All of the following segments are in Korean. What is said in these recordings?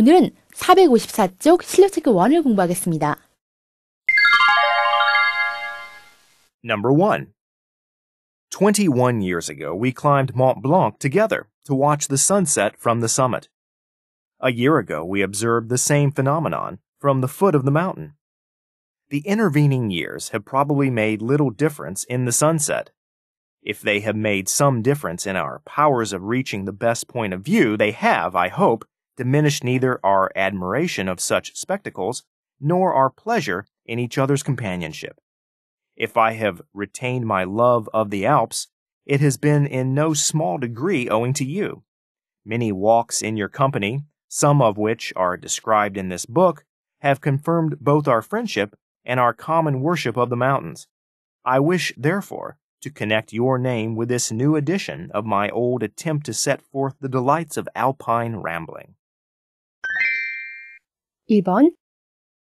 오늘은 454쪽 실력체크 1을 공부하겠습니다. Number 1. 21 years ago, we climbed Mont Blanc together to watch the sunset from the summit. A year ago, we observed the same phenomenon from the foot of the mountain. The intervening years have probably made little difference in the sunset. If they have made some difference in our powers of reaching the best point of view, they have, I hope, diminish neither our admiration of such spectacles, nor our pleasure in each other's companionship. If I have retained my love of the Alps, it has been in no small degree owing to you. Many walks in your company, some of which are described in this book, have confirmed both our friendship and our common worship of the mountains. I wish, therefore, to connect your name with this new edition of my old attempt to set forth the delights of alpine rambling. 1번.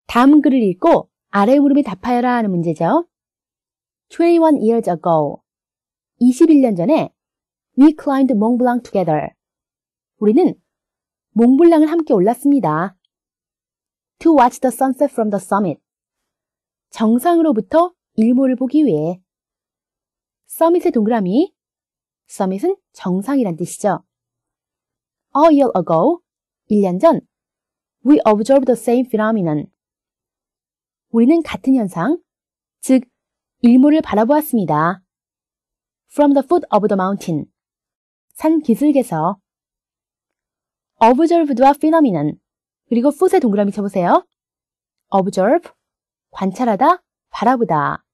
다음 글을 읽고 아래 물음이 답하여라 하는 문제죠. 21 years ago. 21년 전에 we climbed Mont Blanc together. 우리는 몽블랑을 함께 올랐습니다. To watch the sunset from the summit. 정상으로부터 일몰을 보기 위해. summit의 동그라미. summit은 정상이란 뜻이죠. A year ago. 1년 전 We observe the same phenomenon. 우리는 같은 현상, 즉 일몰을 바라보았습니다. From the foot of the mountain. 산 기슭에서 observed와 phenomenon 그리고 foot에 동그라미 쳐보세요. observe 관찰하다, 바라보다.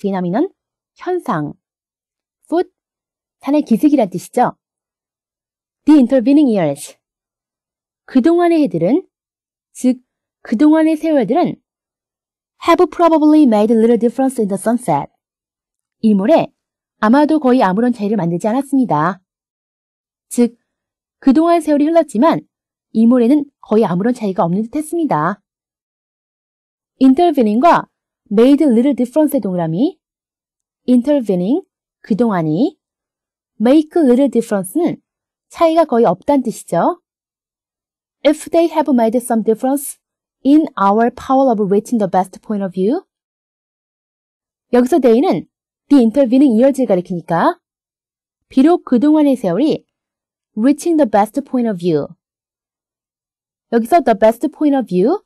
phenomenon 현상. foot 산의 기슭이란 뜻이죠. The intervening years 그동안의 해들은 즉, 그동안의 세월들은 have probably made little difference in the sunset. 일몰에 아마도 거의 아무런 차이를 만들지 않았습니다. 즉, 그동안 세월이 흘렀지만 이몰에는 거의 아무런 차이가 없는 듯 했습니다. intervening과 made little difference의 동그라미 intervening, 그동안이 make little difference는 차이가 거의 없다는 뜻이죠. if they have made some difference in our power of reaching the best point of view. 여기서 they는 the intervening years를 가리키니까 비록 그동안의 세월이 reaching the best point of view 여기서 the best point of view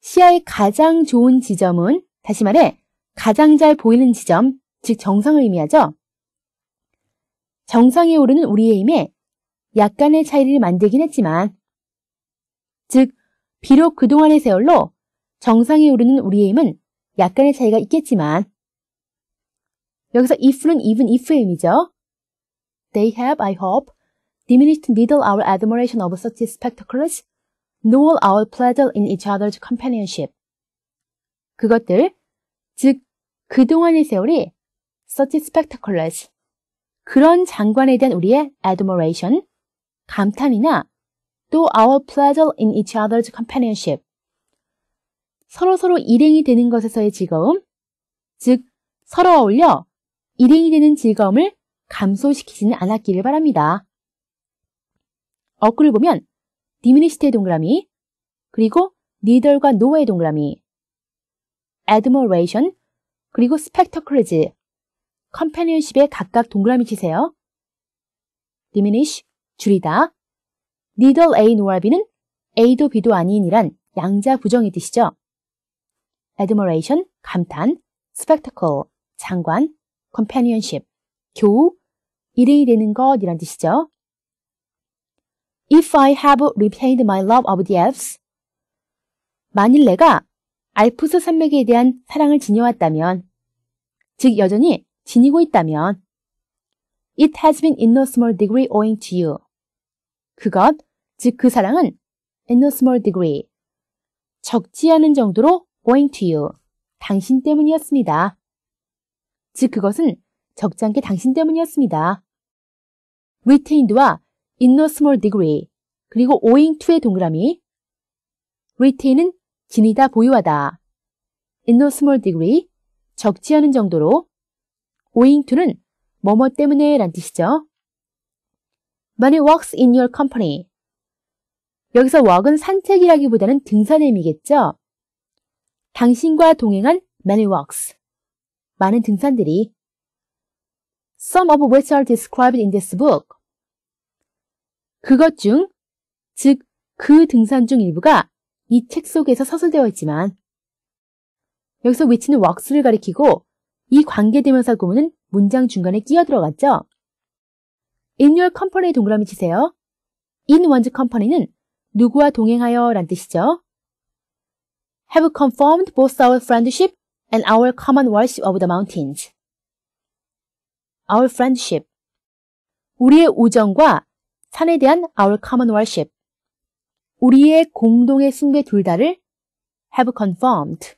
시야의 가장 좋은 지점은 다시 말해 가장 잘 보이는 지점 즉 정상을 의미하죠. 정상에 오르는 우리의 힘에 약간의 차이를 만들긴 했지만 즉, 비록 그동안의 세월로 정상에 오르는 우리의 힘은 약간의 차이가 있겠지만 여기서 if는 even if의 의미죠. They have, I hope, diminished little our admiration of such spectacles, nor our pleasure in each other's companionship. 그것들, 즉 그동안의 세월이 such spectacles, 그런 장관에 대한 우리의 admiration, 감탄이나 또 our pleasure in each other's companionship. 서로서로 일행이 되는 것에서의 즐거움, 즉 서로 어울려 일행이 되는 즐거움을 감소시키지는 않았기를 바랍니다. 어글을 보면 디미니시트의 동그라미, 그리고 니덜과 노어의 동그라미, admiration, 그리고 spectacles, 컴패니언십에 각각 동그라미 치세요. diminish, 줄이다. neither A nor B는 A도 B도 아니인이란 양자 부정의 뜻이죠. admiration, 감탄, spectacle, 장관, companionship, 교우, 일행이 되는 것이란 뜻이죠. If I have retained my love of the Alps, 만일 내가 알프스 산맥에 대한 사랑을 지녀왔다면, 즉 여전히 지니고 있다면, It has been in no small degree owing to you. 그것, 즉 그 사랑은 in a small degree. 적지 않은 정도로 going to you. 당신 때문이었습니다. 즉 그것은 적지않게 당신 때문이었습니다. retained와 in a small degree 그리고 owing to의 동그라미 retain은 지니다 보유하다 in a small degree 적지 않은 정도로 owing to는 뭐뭐 때문에 란 뜻이죠. Bunny walks in your company. 여기서 walk은 산책이라기보다는 등산의 의미겠죠? 당신과 동행한 many walks. 많은 등산들이. Some of which are described in this book. 그것 중, 즉, 그 등산 중 일부가 이 책 속에서 서술되어 있지만, 여기서 which는 walks를 가리키고, 이 관계대명사 구문은 문장 중간에 끼어 들어갔죠? In your company 동그라미 치세요. In one's company는 누구와 동행하여 란 뜻이죠. Have confirmed both our friendship and our common worship of the mountains. Our friendship. 우리의 우정과 산에 대한 our common worship. 우리의 공동의 숭배 둘 다를 have confirmed.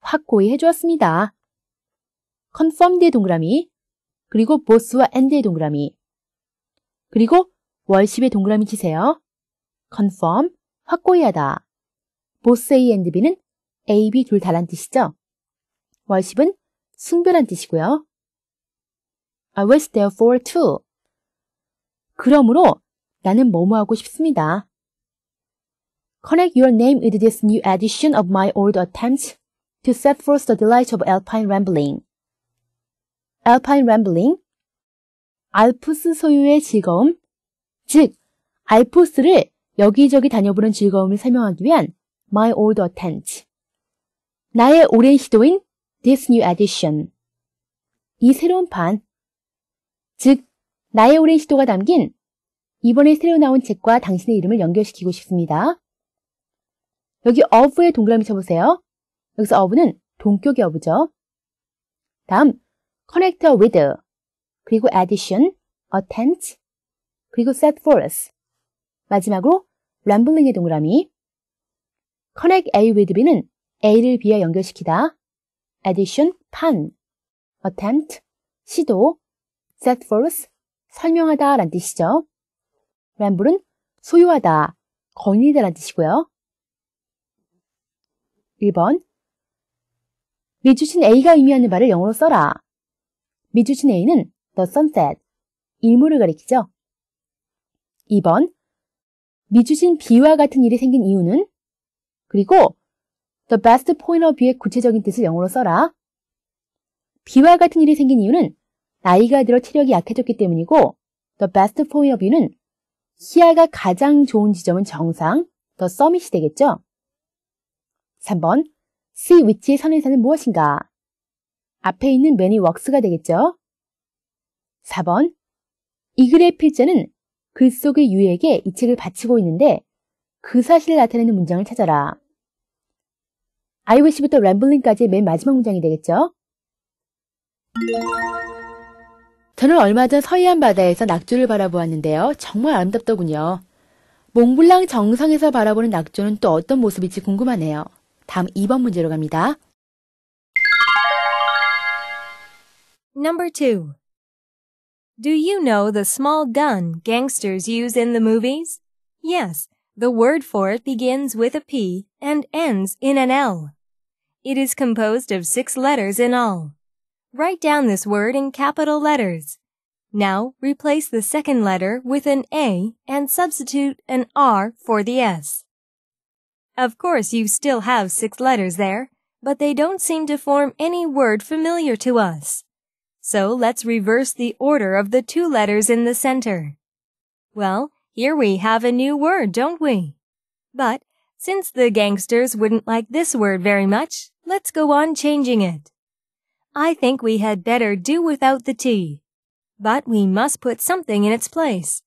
확고히 해주었습니다. confirmed의 동그라미, 그리고 boss와 end의 동그라미, 그리고 월1 0에 동그라미 치세요. confirm, 확고히 하다. both A and B는 A, B 둘 다란 뜻이죠. 월1 0은 승별한 뜻이고요. I was therefore too. 그러므로 나는 뭐뭐하고 싶습니다. Connect your name with this new edition of my old attempt s to set forth the delight of alpine rambling. Alpine rambling, 알프스 소유의 즐거움, 즉 알프스를 여기저기 다녀보는 즐거움을 설명하기 위한 My Old Attempt, 나의 오랜 시도인 This New Edition, 이 새로운 판, 즉 나의 오랜 시도가 담긴 이번에 새로 나온 책과 당신의 이름을 연결시키고 싶습니다. 여기 of의 동그라미 쳐보세요. 여기서 of는 동격의 of죠. 다음, connector with 그리고 addition, attempt, 그리고 set forth. 마지막으로 rambling의 동그라미. connect A with B는 A를 B와 연결시키다. addition, 판, attempt, 시도, set forth, 설명하다 란 뜻이죠. 람블은 소유하다, 건의다 란 뜻이고요. 1번 미주친 A가 의미하는 말을 영어로 써라. 미주친 A는 the sunset. 일몰을 가리키죠. 2번 미주신 비와 같은 일이 생긴 이유는 그리고 the best point of view의 구체적인 뜻을 영어로 써라. 비와 같은 일이 생긴 이유는 나이가 들어 체력이 약해졌기 때문이고 the best point of view는 시야가 가장 좋은 지점은 정상, the summit이 되겠죠. 3번, see which의 선행사는 무엇인가? 앞에 있는 many works가 되겠죠. 4번 이 글의 필자는 글 그 속의 유에게 이 책을 바치고 있는데 그 사실을 나타내는 문장을 찾아라. 아이위시부터 램블링까지 의맨 마지막 문장이 되겠죠? 저는 얼마 전 서해안 바다에서 낙조를 바라보았는데요. 정말 아름답더군요. 몽블랑 정상에서 바라보는 낙조는 또 어떤 모습일지 궁금하네요. 다음 2번 문제로 갑니다. Number 2. Do you know the small gun gangsters use in the movies? Yes, the word for it begins with a P and ends in an L. It is composed of six letters in all. Write down this word in capital letters. Now replace the second letter with an A and substitute an R for the S. Of course, you still have six letters there, but they don't seem to form any word familiar to us. So let's reverse the order of the two letters in the center. Well, here we have a new word, don't we? But since the gangsters wouldn't like this word very much, let's go on changing it. I think we had better do without the T. But we must put something in its place.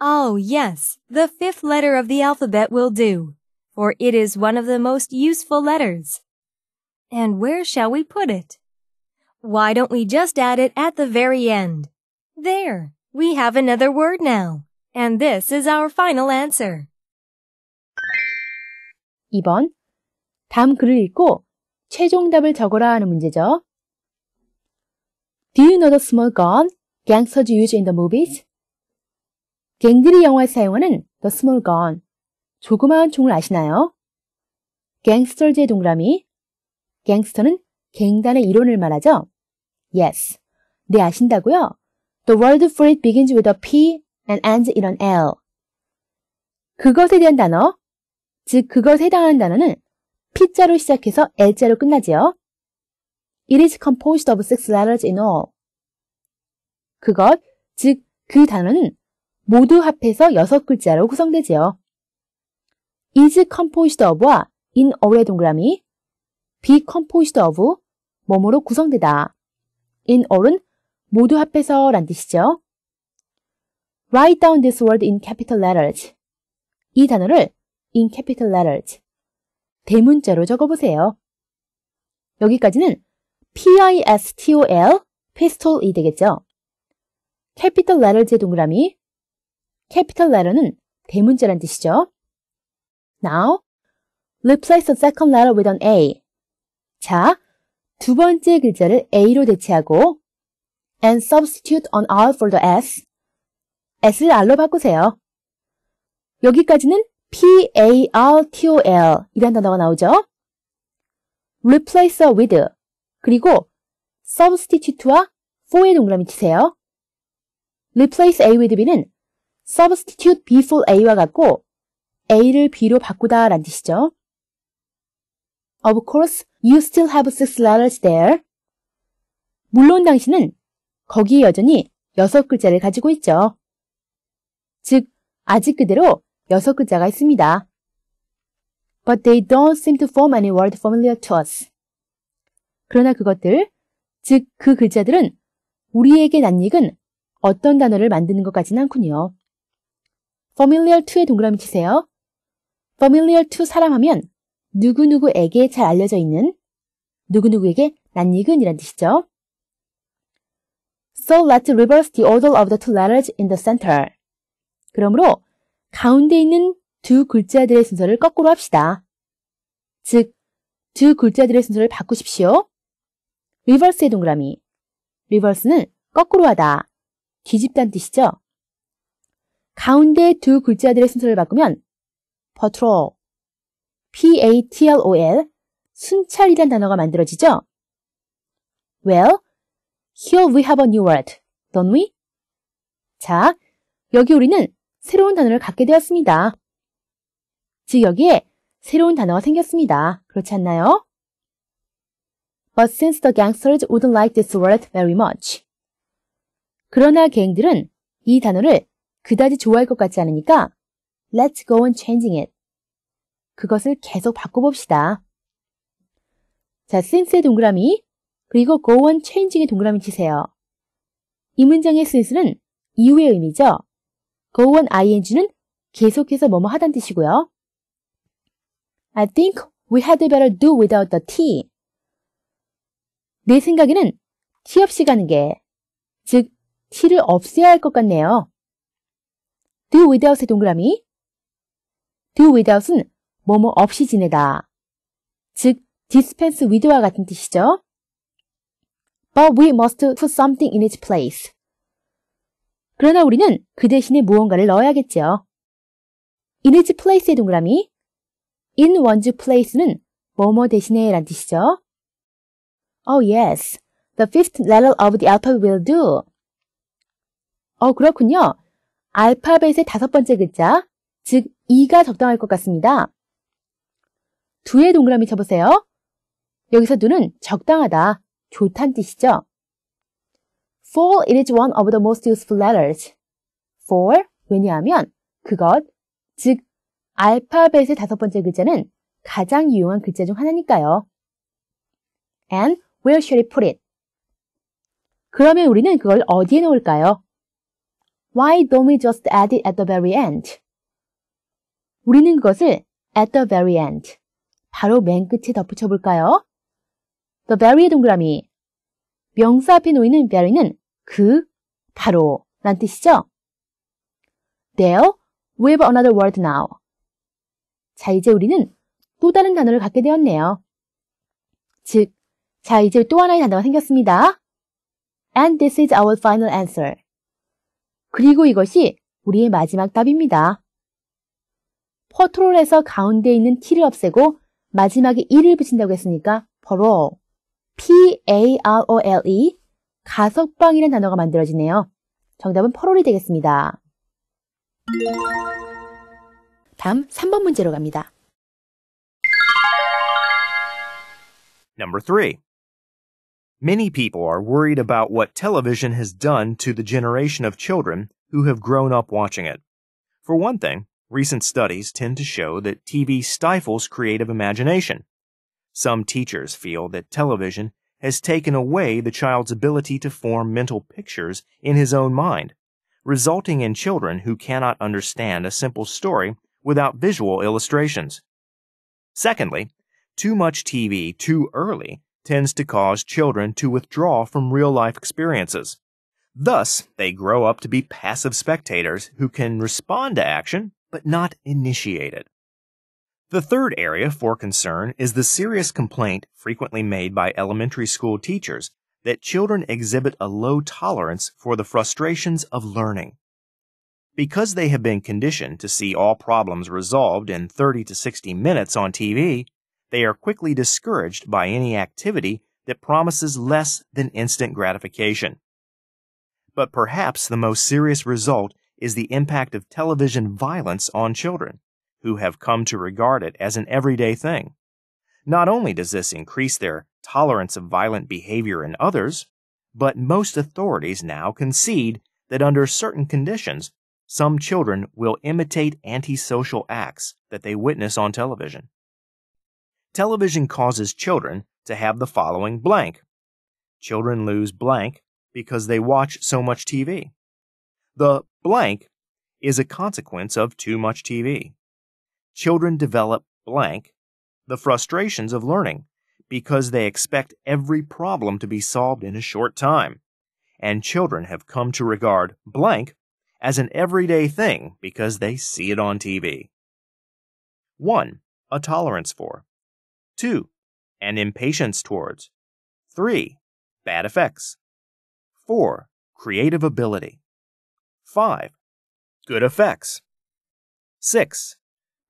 Oh, yes, the fifth letter of the alphabet will do, for it is one of the most useful letters. And where shall we put it? Why don't we just add it at the very end? There, we have another word now. And this is our final answer. 2번. 다음 글을 읽고 최종답을 적어라 하는 문제죠. Do you know the small gun gangsters use in the movies? 갱들이 영화에 사용하는 the small gun, 조그마한 총을 아시나요? g g a n s t e r s 의 동그라미, 갱스터는 갱단의 이론을 말하죠. Yes. 네, 아신다고요? The word for it begins with a P and ends in an L. 그것에 대한 단어, 즉 그것에 해당하는 단어는 P자로 시작해서 L자로 끝나지요. It is composed of six letters in all. 그것, 즉 그 단어는 모두 합해서 여섯 글자로 구성되지요. is composed of와 in all의 동그라미, be composed of, 몸으로 구성되다. in all은 모두 합해서 란 뜻이죠. Write down this word in capital letters. 이 단어를 in capital letters 대문자로 적어보세요. 여기까지는 PISTOL, pistol이 되겠죠. capital letters의 동그라미, capital letter는 대문자란 뜻이죠. Now, replace the second letter with an A. 자, 두 번째 글자를 a로 대체하고 and substitute an r for the s. s를 r로 바꾸세요. 여기까지는 p-a-r-t-o-l 이란 단어가 나오죠. replace with 그리고 substitute와 for의 동그라미 치세요. replace a with b는 substitute b for a와 같고 a를 b로 바꾸다 란 뜻이죠. Of course, you still have six letters there. 물론 당신은 거기에 여전히 여섯 글자를 가지고 있죠. 즉, 아직 그대로 여섯 글자가 있습니다. But they don't seem to form any word familiar to us. 그러나 그것들, 즉 그 글자들은 우리에게 낯익은 어떤 단어를 만드는 것 같지는 않군요. familiar to에 동그라미 치세요. familiar to 사람하면 누구누구에게 잘 알려져 있는 누구누구에게 낯익은이란 뜻이죠. So let's reverse the order of the two letters in the center. 그러므로 가운데 있는 두 글자들의 순서를 거꾸로 합시다. 즉, 두 글자들의 순서를 바꾸십시오. reverse의 동그라미. reverse는 거꾸로 하다, 뒤집단 뜻이죠. 가운데 두 글자들의 순서를 바꾸면 버트로 PATLOL, 순찰이란 단어가 만들어지죠? Well, here we have a new word, don't we? 자, 여기 우리는 새로운 단어를 갖게 되었습니다. 즉 여기에 새로운 단어가 생겼습니다. 그렇지 않나요? But since the gangsters wouldn't like this word very much. 그러나 개인들은 이 단어를 그다지 좋아할 것 같지 않으니까 let's go on changing it. 그것을 계속 바꿔봅시다. 자, 센스의 동그라미, 그리고 go on changing의 동그라미 치세요. 이 문장의 s i n 는 이후의 의미죠. go on ing는 계속해서 뭐뭐 하단 뜻이고요. I think we had better do without the tea. 내 생각에는 티 없이 가는 게, 즉, 티를 없애야 할 것 같네요. do without의 동그라미. do without은 뭐뭐 없이 지내다. 즉, dispense with와 같은 뜻이죠. But we must put something in its place. 그러나 우리는 그 대신에 무언가를 넣어야겠지요. in its place의 동그라미 in one's place는 뭐뭐 대신에 란 뜻이죠. Oh yes, the fifth letter of the alphabet will do. 어 그렇군요. 알파벳의 다섯 번째 글자, 즉 E가 적당할 것 같습니다. 두의 동그라미 쳐보세요. 여기서 두는 적당하다, 좋단 뜻이죠. For it is one of the most useful letters. For 왜냐하면 그것, 즉 알파벳의 다섯 번째 글자는 가장 유용한 글자 중 하나니까요. And where should I put it? 그러면 우리는 그걸 어디에 놓을까요 Why don't we just add it at the very end? 우리는 그것을 at the very end, 바로 맨 끝에 덧붙여 볼까요? The very의 동그라미. 명사 앞에 놓이는 very는 그, 바로 란 뜻이죠? There with another word now. 자, 이제 우리는 또 다른 단어를 갖게 되었네요. 즉, 자, 이제 또 하나의 단어가 생겼습니다. And this is our final answer. 그리고 이것이 우리의 마지막 답입니다. 퍼트롤에서 가운데 있는 t를 없애고 마지막에 e를 붙인다고 했으니까 parole, p-a-r-o-l-e, 가석방이라는 단어가 만들어지네요. 정답은 퍼롤이 되겠습니다. 다음 3번 문제로 갑니다. Number 3. Many people are worried about what television has done to the generation of children who have grown up watching it. For one thing, Recent studies tend to show that TV stifles creative imagination. Some teachers feel that television has taken away the child's ability to form mental pictures in his own mind, resulting in children who cannot understand a simple story without visual illustrations. Secondly, too much TV too early tends to cause children to withdraw from real life experiences. Thus, they grow up to be passive spectators who can respond to action but not initiated. The third area for concern is the serious complaint frequently made by elementary school teachers that children exhibit a low tolerance for the frustrations of learning. Because they have been conditioned to see all problems resolved in 30 to 60 minutes on TV, they are quickly discouraged by any activity that promises less than instant gratification. But perhaps the most serious result is the impact of television violence on children, who have come to regard it as an everyday thing. Not only does this increase their tolerance of violent behavior in others, but most authorities now concede that under certain conditions, some children will imitate antisocial acts that they witness on television. Television causes children to have the following blank. Children lose blank because they watch so much TV. The blank is a consequence of too much TV. Children develop blank, the frustrations of learning, because they expect every problem to be solved in a short time. And children have come to regard blank as an everyday thing because they see it on TV. 1. A tolerance for. 2. An impatience towards. 3. Bad effects. 4. Creative ability. 5. Good effects. 6.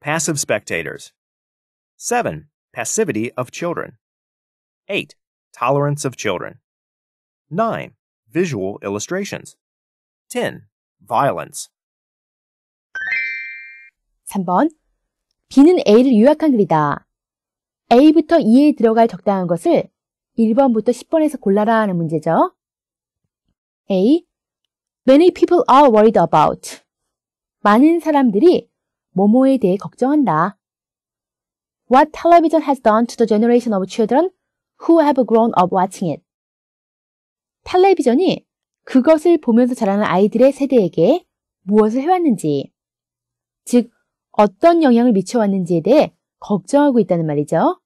Passive spectators. 7. Passivity of children. 8. Tolerance of children. 9. Visual illustrations. 10. Violence. 3번. B는 A를 요약한 글이다. A부터 E에 들어갈 적당한 것을 1번부터 10번에서 골라라 하는 문제죠. A. Many people are worried about. 많은 사람들이 뭐뭐에 대해 걱정한다. What television has done to the generation of children who have grown up watching it. 텔레비전이 그것을 보면서 자라는 아이들의 세대에게 무엇을 해왔는지, 즉 어떤 영향을 미쳐왔는지에 대해 걱정하고 있다는 말이죠.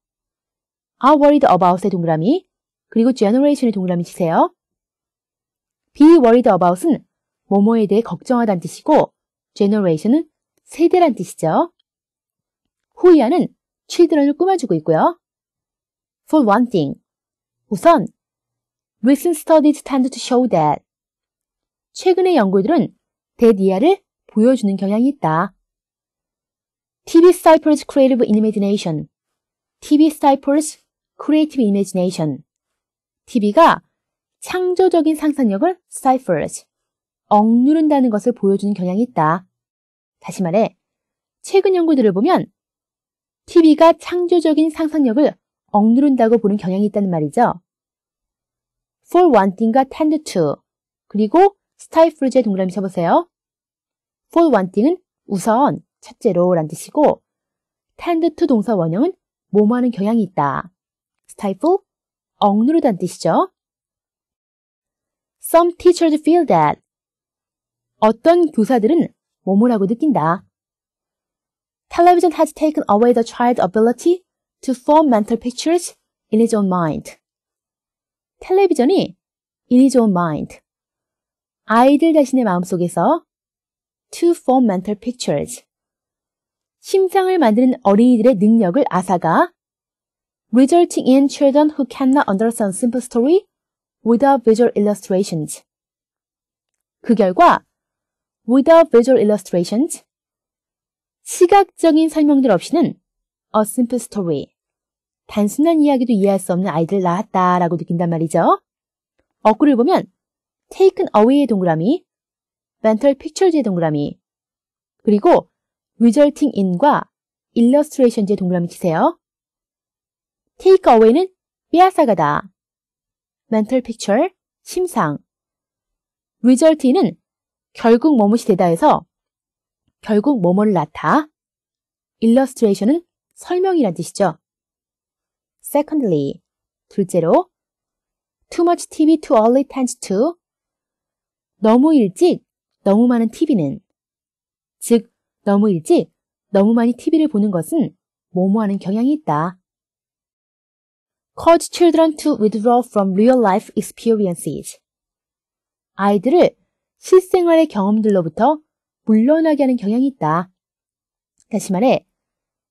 are worried about의 동그라미, 그리고 generation의 동그라미 치세요. be worried about은 뭐뭐에 대해 걱정하다는 뜻이고 generation은 세대란 뜻이죠. 후이아는 children을 꾸며주고 있고요. For one thing, 우선 recent studies tend to show that 최근의 연구들은 데디아를 보여주는 경향이 있다. TV Cypher's Creative Imagination TV Cypher's Creative Imagination TV가 창조적인 상상력을 Cypher's 억누른다는 것을 보여주는 경향이 있다. 다시 말해, 최근 연구들을 보면 TV가 창조적인 상상력을 억누른다고 보는 경향이 있다는 말이죠. for wanting과 tend to, 그리고 stifle의 동그라미 쳐보세요. for wanting은 우선, 첫째로 란 뜻이고, tend to 동사 원형은 뭐뭐하는 경향이 있다. stifle, 억누르다는 뜻이죠. Some teachers feel that 어떤 교사들은 뭐뭐라고 느낀다. Television has taken away the child's ability to form mental pictures in his own mind. 텔레비전이 in his own mind. 아이들 자신의 마음속에서 to form mental pictures. 심상을 만드는 어린이들의 능력을 아사가 resulting in children who cannot understand simple story without visual illustrations. 그 결과 without visual illustrations, 시각적인 설명들 없이는 a simple story, 단순한 이야기도 이해할 수 없는 아이들 낳았다 라고 느낀단 말이죠. 어구를 보면 taken away의 동그라미, mental pictures의 동그라미, 그리고 resulting in과 illustrations의 동그라미 치세요. take away는 빼앗아가다, mental picture, 심상, resulting은 결국 뭐뭇이 되다에서 결국 뭐뭇 낳다. illustration은 설명이란 뜻이죠. secondly, 둘째로 too much TV too early tends to 너무 일찍 너무 많은 TV는 즉 너무 일찍 너무 많이 TV를 보는 것은 뭐뭐하는 경향이 있다. cause children to withdraw from real life experiences 아이들을 실생활의 경험들로부터 물러나게 하는 경향이 있다. 다시 말해,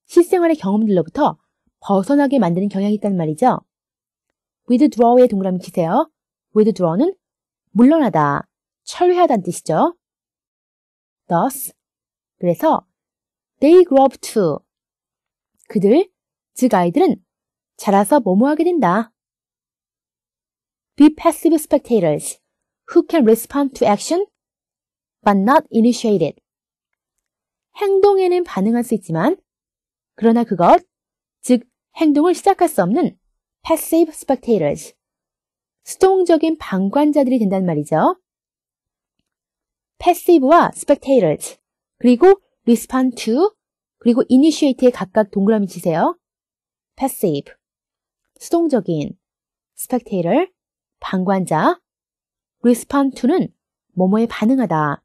실생활의 경험들로부터 벗어나게 만드는 경향이 있다는 말이죠. withdraw의 동그라미 치세요. withdraw는 물러나다, 철회하다는 뜻이죠. thus, 그래서 they grow up to, 그들, 즉 아이들은 자라서 뭐뭐하게 된다. be passive spectators, who can respond to action but not initiate it. 행동에는 반응할 수 있지만 그러나 그것, 즉 행동을 시작할 수 없는 passive spectators, 수동적인 방관자들이 된단 말이죠. passive와 spectators, 그리고 respond to, 그리고 initiate에 각각 동그라미 치세요. passive, 수동적인, spectator, 방관자, respond to는 뭐뭐에 반응하다.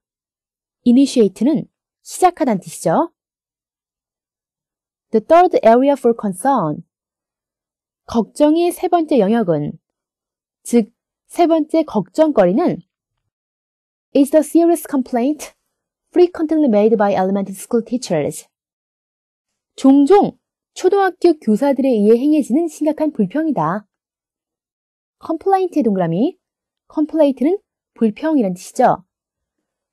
initiate는 시작하다는 뜻이죠. The third area for concern. 걱정의 세 번째 영역은, 즉, 세 번째 걱정거리는 is the serious complaint frequently made by elementary school teachers. 종종 초등학교 교사들에 의해 행해지는 심각한 불평이다. 컴플레인트의 동그라미 컴플레이트는 불평이란 뜻이죠.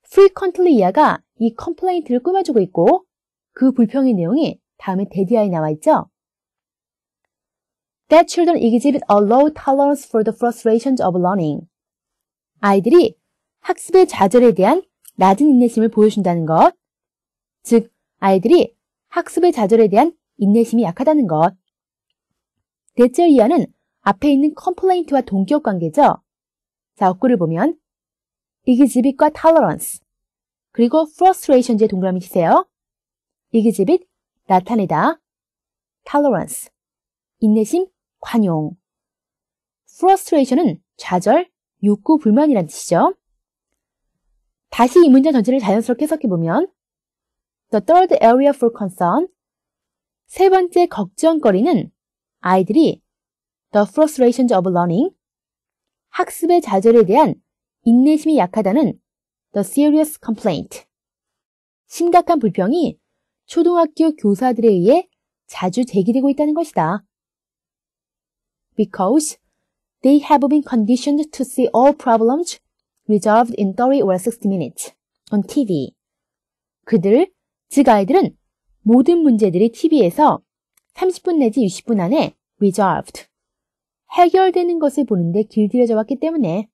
f r e q u e 이하가 이 컴플레인트를 꾸며주고 있고 그 불평의 내용이 다음에 데디아에 나와 있죠. That children exhibit a low tolerance for the frustrations of learning. 아이들이 학습의 좌절에 대한 낮은 인내심을 보여준다는 것. 즉, 아이들이 학습의 좌절에 대한 인내심이 약하다는 것. 대절 이하는 앞에 있는 컴플레인트와 동격 관계죠. 자, 억구를 보면 exhibit과 tolerance 그리고 frustration제 동그라미 치세요. exhibit 나타내다 tolerance 인내심, 관용 frustration은 좌절, 욕구, 불만이란 뜻이죠. 다시 이 문장 전체를 자연스럽게 해석해보면 The third area for concern 세 번째 걱정거리는 아이들이 The frustrations of learning 학습의 좌절에 대한 인내심이 약하다는 The Serious Complaint. 심각한 불평이 초등학교 교사들에 의해 자주 제기되고 있다는 것이다. Because they have been conditioned to see all problems resolved in 30 or 60 minutes on TV. 그들, 즉 아이들은 모든 문제들이 TV에서 30분 내지 60분 안에 resolved, 해결되는 것을 보는데 길들여져 왔기 때문에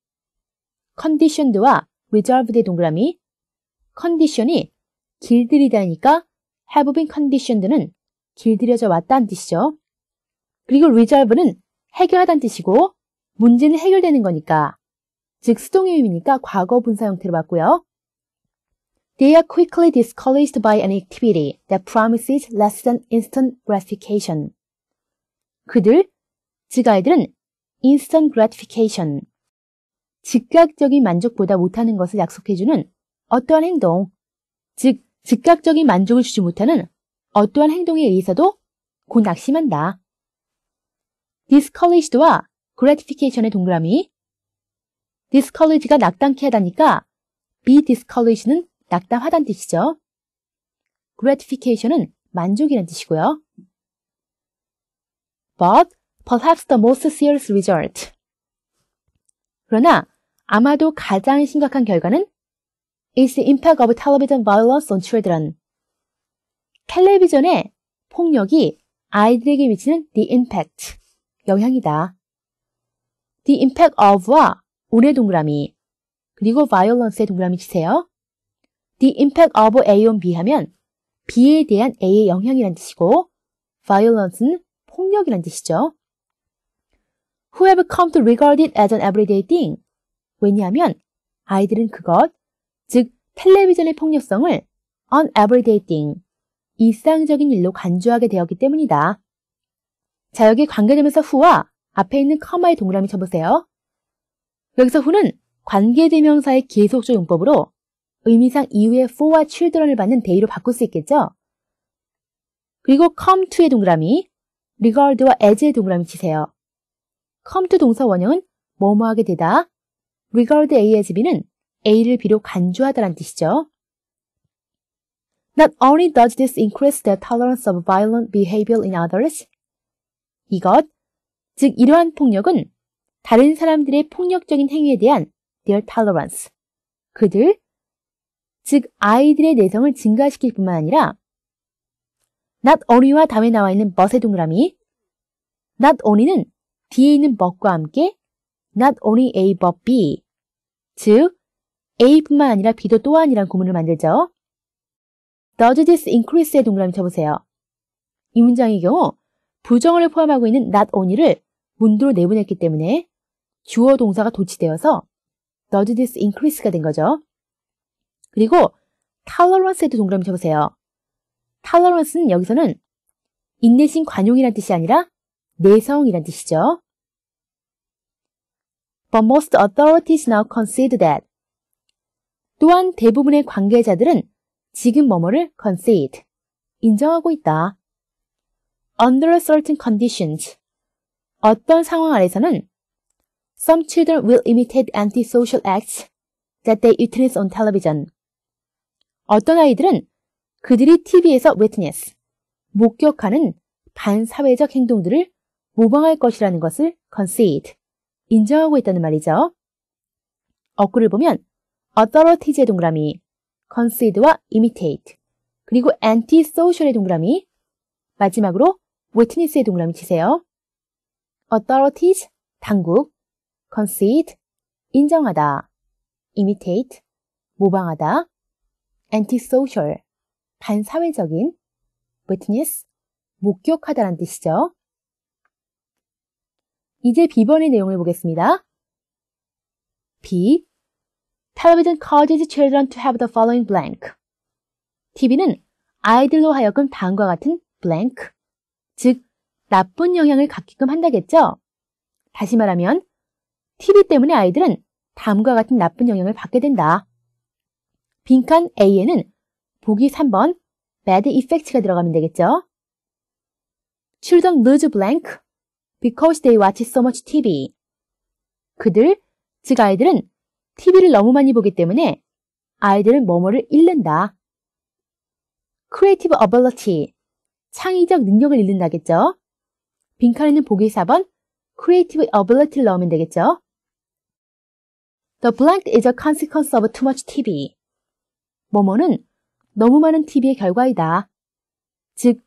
컨디션드와 resolved의 동그라미 컨디션이 길들이다니까 have been conditioned는 길들여져 왔다는 뜻이죠. 그리고 resolve는 해결하다는 뜻이고 문제는 해결되는 거니까 즉 수동의 의미니까 과거 분사 형태로 봤고요 They are quickly discouraged by an activity that promises less than instant gratification. 그들 즉 아이들은 instant gratification, 즉각적인 만족보다 못하는 것을 약속해주는 어떠한 행동, 즉 즉각적인 만족을 주지 못하는 어떠한 행동에 의해서도 곧 낙심한다. discollege와 gratification의 동그라미 discollege가 낙담케 하다니까 be discollege는 낙담하다는 뜻이죠. gratification은 만족이란 뜻이고요. but perhaps the most serious result. 그러나 아마도 가장 심각한 결과는 is the impact of television violence on children. 텔레비전의 폭력이 아이들에게 미치는 the impact, 영향이다. the impact of와 올의 동그라미, 그리고 violence의 동그라미 치세요. the impact of A on B 하면 B에 대한 A의 영향이란 뜻이고, violence는 폭력이란 뜻이죠. who have come to regard it as an everyday thing. 왜냐하면 아이들은 그것, 즉 텔레비전의 폭력성을 an everyday thing, 일상적인 일로 간주하게 되었기 때문이다. 자, 여기 관계되면서 who와 앞에 있는 커마의 동그라미 쳐보세요. 여기서 who는 관계대명사의 계속적 용법으로 의미상 이후에 for와 children을 받는 대의로 바꿀 수 있겠죠? 그리고 come to의 동그라미, regard와 as의 동그라미 치세요. come to 동사 원형은 뭐뭐 하게 되다. regard A as B는 A를 비록 간주하다란 뜻이죠. Not only does this increase the tolerance of violent behavior in others, 이것, 즉 이러한 폭력은 다른 사람들의 폭력적인 행위에 대한 their tolerance, 그들, 즉 아이들의 내성을 증가시킬 뿐만 아니라 not only와 다음에 나와 있는 but의 동그라미, not only는 뒤에 있는 but과 함께 not only A but B 즉 A뿐만 아니라 B도 또한이란 구문을 만들죠. Does this increase의 동그라미 쳐보세요. 이 문장의 경우 부정어를 포함하고 있는 not only를 문도로 내보냈기 때문에 주어 동사가 도치되어서 does this increase가 된 거죠. 그리고 tolerance에도 동그라미 쳐보세요. tolerance는 여기서는 인내심 관용이란 뜻이 아니라 내성이란 뜻이죠. But most authorities now concede that. 또한 대부분의 관계자들은 지금 뭐뭐를 concede, 인정하고 있다. Under certain conditions, 어떤 상황 아래서는 Some children will imitate antisocial acts that they witness on television. 어떤 아이들은 그들이 TV에서 witness, 목격하는 반사회적 행동들을 모방할 것이라는 것을 concede, 인정하고 있다는 말이죠. 어구를 보면 authority의 동그라미, concede와 imitate, 그리고 antisocial의 동그라미, 마지막으로 witness의 동그라미 치세요. authorities, 당국, concede, 인정하다, imitate, 모방하다, antisocial, 반사회적인, witness, 목격하다는 뜻이죠. 이제 B번의 내용을 보겠습니다. B. Television causes children to have the following blank. TV는 아이들로 하여금 다음과 같은 blank, 즉 나쁜 영향을 갖게끔 한다겠죠? 다시 말하면 TV 때문에 아이들은 다음과 같은 나쁜 영향을 받게 된다. 빈칸 A에는 보기 3번 bad effect가 들어가면 되겠죠? Children lose blank because they watch so much TV. 그들, 즉 아이들은 TV를 너무 많이 보기 때문에 아이들은 뭐뭐를 잃는다. creative ability, 창의적 능력을 잃는다겠죠? 빈칸에는 보기 4번 creative ability를 넣으면 되겠죠? The blank is a consequence of too much TV. 뭐뭐는 너무 많은 TV의 결과이다. 즉,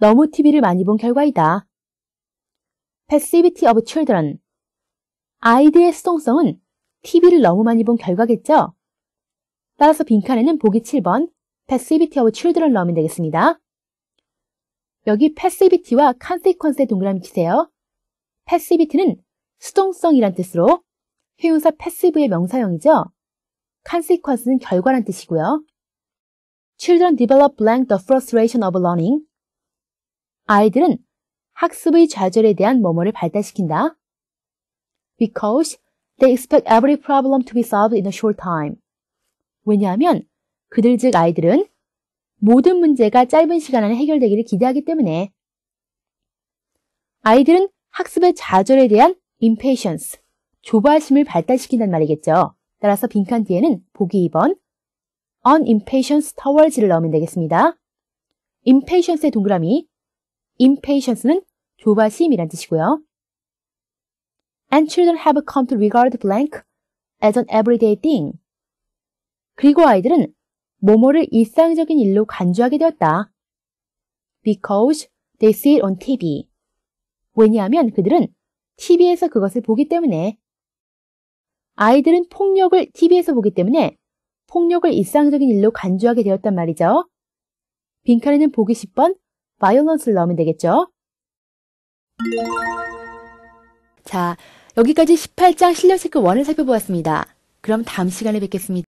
너무 TV를 많이 본 결과이다. Passivity of Children 아이들의 수동성은 TV를 너무 많이 본 결과겠죠? 따라서 빈칸에는 보기 7번 Passivity of Children 넣으면 되겠습니다. 여기 Passivity와 Consequence의 동그라미 치세요. Passivity는 수동성이란 뜻으로 회유사 passive의 명사형이죠. Consequence는 결과란 뜻이고요. Children develop blank the frustration of learning. 아이들은 학습의 좌절에 대한 뭐뭐를 발달시킨다. Because they expect every problem to be solved in a short time. 왜냐하면 그들 즉 아이들은 모든 문제가 짧은 시간 안에 해결되기를 기대하기 때문에 아이들은 학습의 좌절에 대한 impatience, 조바심을 발달시킨단 말이겠죠. 따라서 빈칸 뒤에는 보기 2번 unimpatience towards를 넣으면 되겠습니다. impatience의 동그라미 impatience는 조바심이란 뜻이고요. And children have come to regard blank as an everyday thing. 그리고 아이들은 뭐뭐를 일상적인 일로 간주하게 되었다. Because they see it on TV. 왜냐하면 그들은 TV에서 그것을 보기 때문에 아이들은 폭력을 TV에서 보기 때문에 폭력을 일상적인 일로 간주하게 되었단 말이죠. 빈칸에는 보기 10번, 마요넛을 넣으면 되겠죠? 자, 여기까지 18장 실력체크 1을 살펴보았습니다. 그럼 다음 시간에 뵙겠습니다.